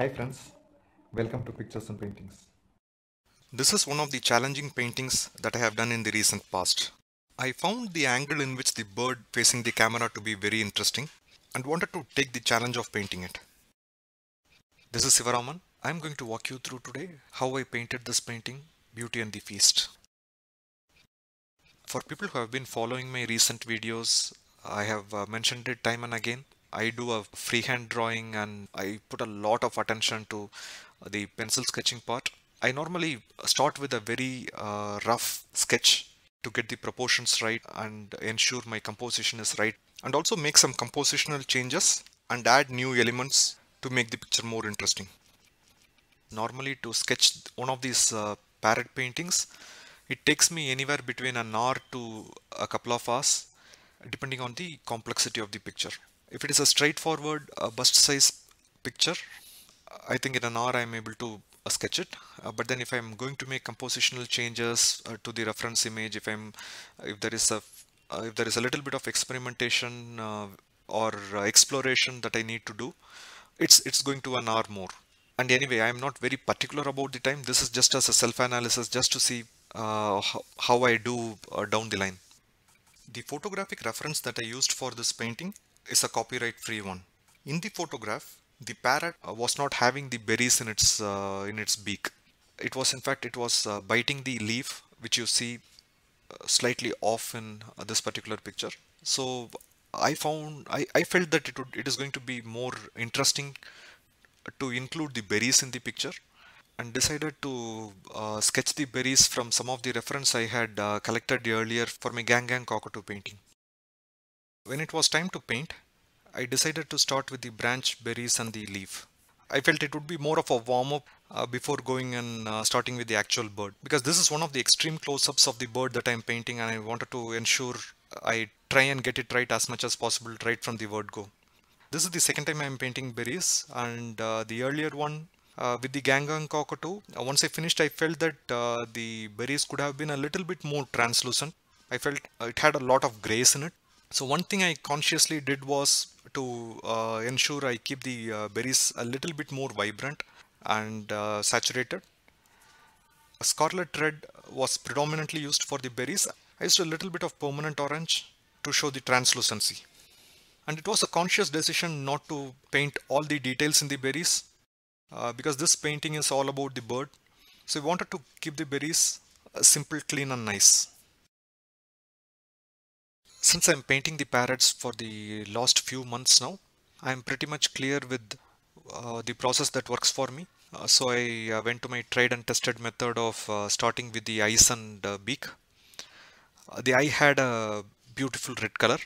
Hi friends, welcome to Pictures and Paintings. This is one of the challenging paintings that I have done in the recent past. I found the angle in which the bird facing the camera to be very interesting and wanted to take the challenge of painting it. This is Sivaraman. I am going to walk you through today how I painted this painting, Beauty and the Feast. For people who have been following my recent videos, I have uh, mentioned it time and again I do a freehand drawing and I put a lot of attention to the pencil sketching part. I normally start with a very uh, rough sketch to get the proportions right and ensure my composition is right and also make some compositional changes and add new elements to make the picture more interesting. Normally to sketch one of these uh, parrot paintings it takes me anywhere between an hour to a couple of hours depending on the complexity of the picture if it is a straightforward uh, bust size picture, uh, I think in an hour I'm able to uh, sketch it. Uh, but then if I'm going to make compositional changes uh, to the reference image, if I'm, uh, if there is a, if there is a little bit of experimentation or exploration that I need to do, it's it's going to an hour more. And anyway, I'm not very particular about the time. This is just as a self-analysis, just to see how, how, I do down the line. The photographic reference that I used for this painting is a copyright free one. In the photograph, the parrot uh, was not having the berries in its uh, in its beak. It was in fact it was uh, biting the leaf which you see uh, slightly off in uh, this particular picture. So I found I, I felt that it would, it is going to be more interesting to include the berries in the picture and decided to uh, sketch the berries from some of the reference I had uh, collected earlier for my Gang Gang Cockatoo painting. When it was time to paint, I decided to start with the branch, berries and the leaf. I felt it would be more of a warm-up uh, before going and uh, starting with the actual bird because this is one of the extreme close-ups of the bird that I'm painting and I wanted to ensure I try and get it right as much as possible right from the word go. This is the second time I'm painting berries and uh, the earlier one uh, with the Gangang cockatoo. Uh, once I finished, I felt that uh, the berries could have been a little bit more translucent. I felt uh, it had a lot of grace in it. So one thing I consciously did was to uh, ensure I keep the uh, berries a little bit more vibrant and uh, saturated. Scarlet red was predominantly used for the berries. I used a little bit of permanent orange to show the translucency. And it was a conscious decision not to paint all the details in the berries uh, because this painting is all about the bird. So we wanted to keep the berries uh, simple, clean and nice. Since I'm painting the parrots for the last few months now, I'm pretty much clear with uh, the process that works for me. Uh, so I uh, went to my tried and tested method of uh, starting with the eyes and uh, beak. Uh, the eye had a beautiful red color.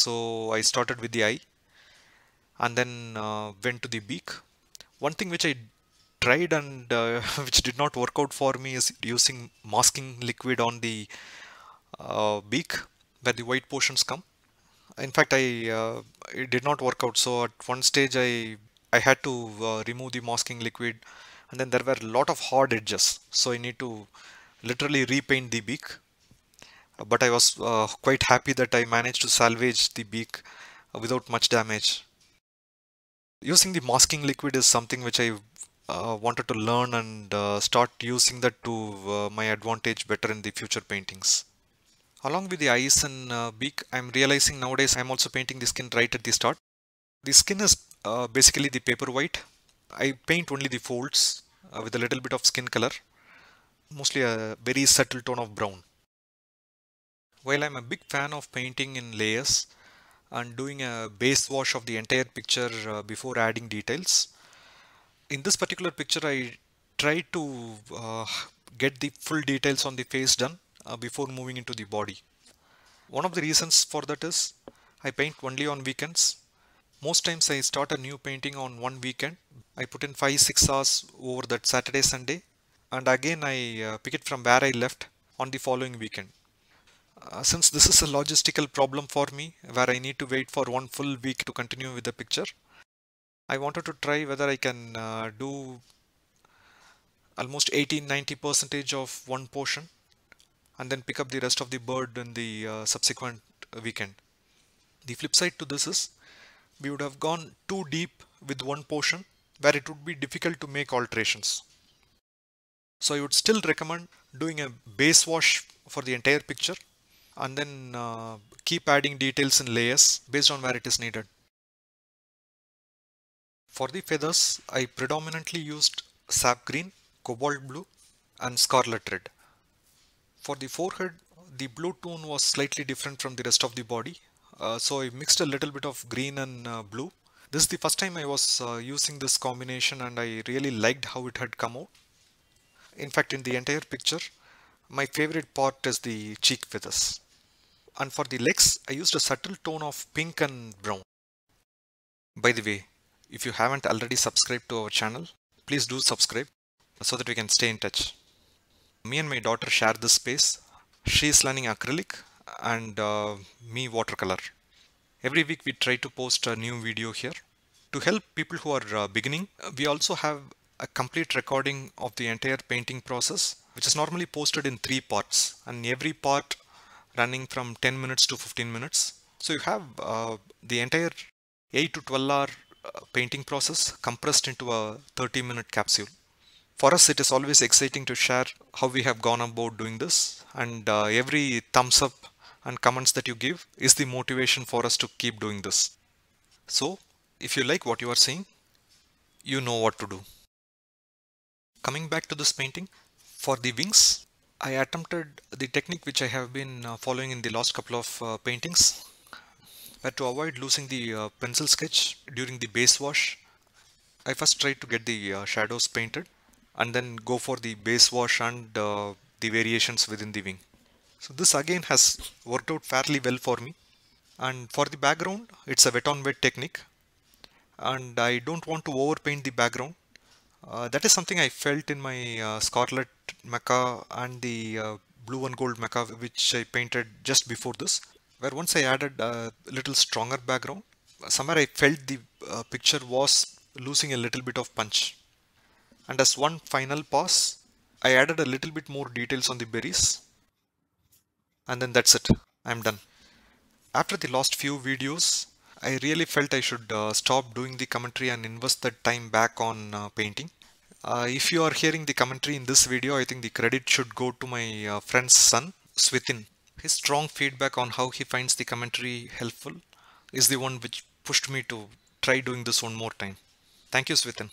So I started with the eye and then went to the beak. One thing which I tried and which did not work out for me is using masking liquid on the beak where the white portions come. In fact, I uh, it did not work out. So at one stage, I I had to uh, remove the masking liquid, and then there were a lot of hard edges. So I need to literally repaint the beak. But I was uh, quite happy that I managed to salvage the beak without much damage. Using the masking liquid is something which I uh, wanted to learn and uh, start using that to uh, my advantage better in the future paintings. Along with the eyes and uh, beak, I'm realizing nowadays I'm also painting the skin right at the start. The skin is uh, basically the paper white. I paint only the folds uh, with a little bit of skin color, mostly a very subtle tone of brown. While I'm a big fan of painting in layers and doing a base wash of the entire picture uh, before adding details, in this particular picture I try to uh, get the full details on the face done uh, before moving into the body. One of the reasons for that is I paint only on weekends. Most times I start a new painting on one weekend. I put in 5-6 hours over that Saturday, Sunday and again I uh, pick it from where I left on the following weekend. Uh, since this is a logistical problem for me where I need to wait for one full week to continue with the picture, I wanted to try whether I can uh, do almost 18-90% of one portion and then pick up the rest of the bird in the uh, subsequent weekend. The flip side to this is we would have gone too deep with one portion where it would be difficult to make alterations. So I would still recommend doing a base wash for the entire picture and then uh, keep adding details in layers based on where it is needed. For the feathers, I predominantly used sap green, cobalt blue and scarlet red. For the forehead, the blue tone was slightly different from the rest of the body. Uh, so I mixed a little bit of green and uh, blue. This is the first time I was uh, using this combination and I really liked how it had come out. In fact, in the entire picture, my favorite part is the cheek feathers. And for the legs, I used a subtle tone of pink and brown. By the way, if you haven't already subscribed to our channel, please do subscribe so that we can stay in touch. Me and my daughter share this space. She is learning acrylic and uh, me watercolor. Every week we try to post a new video here. To help people who are uh, beginning, we also have a complete recording of the entire painting process, which is normally posted in three parts and every part running from 10 minutes to 15 minutes. So you have uh, the entire 8 to 12 hour uh, painting process compressed into a 30 minute capsule for us, it is always exciting to share how we have gone about doing this. And uh, every thumbs up and comments that you give is the motivation for us to keep doing this. So if you like what you are seeing, you know what to do. Coming back to this painting, for the wings, I attempted the technique which I have been uh, following in the last couple of uh, paintings but to avoid losing the uh, pencil sketch during the base wash I first tried to get the uh, shadows painted and then go for the base wash and uh, the variations within the wing. So this again has worked out fairly well for me. And for the background, it's a wet on wet technique. And I don't want to overpaint the background. Uh, that is something I felt in my uh, Scarlet Mecha and the uh, blue and gold Mecha, which I painted just before this, where once I added a little stronger background, somewhere I felt the uh, picture was losing a little bit of punch. And as one final pass, I added a little bit more details on the berries. And then that's it, I'm done. After the last few videos, I really felt I should uh, stop doing the commentary and invest that time back on uh, painting. Uh, if you are hearing the commentary in this video, I think the credit should go to my uh, friend's son, Swithin. His strong feedback on how he finds the commentary helpful is the one which pushed me to try doing this one more time. Thank you, Swithin.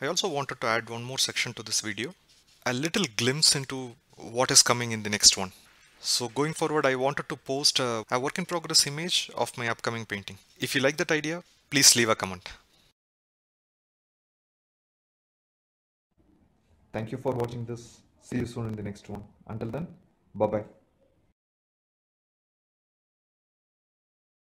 I also wanted to add one more section to this video, a little glimpse into what is coming in the next one. So going forward, I wanted to post a, a work in progress image of my upcoming painting. If you like that idea, please leave a comment. Thank you for watching this. See you soon in the next one. Until then, bye-bye.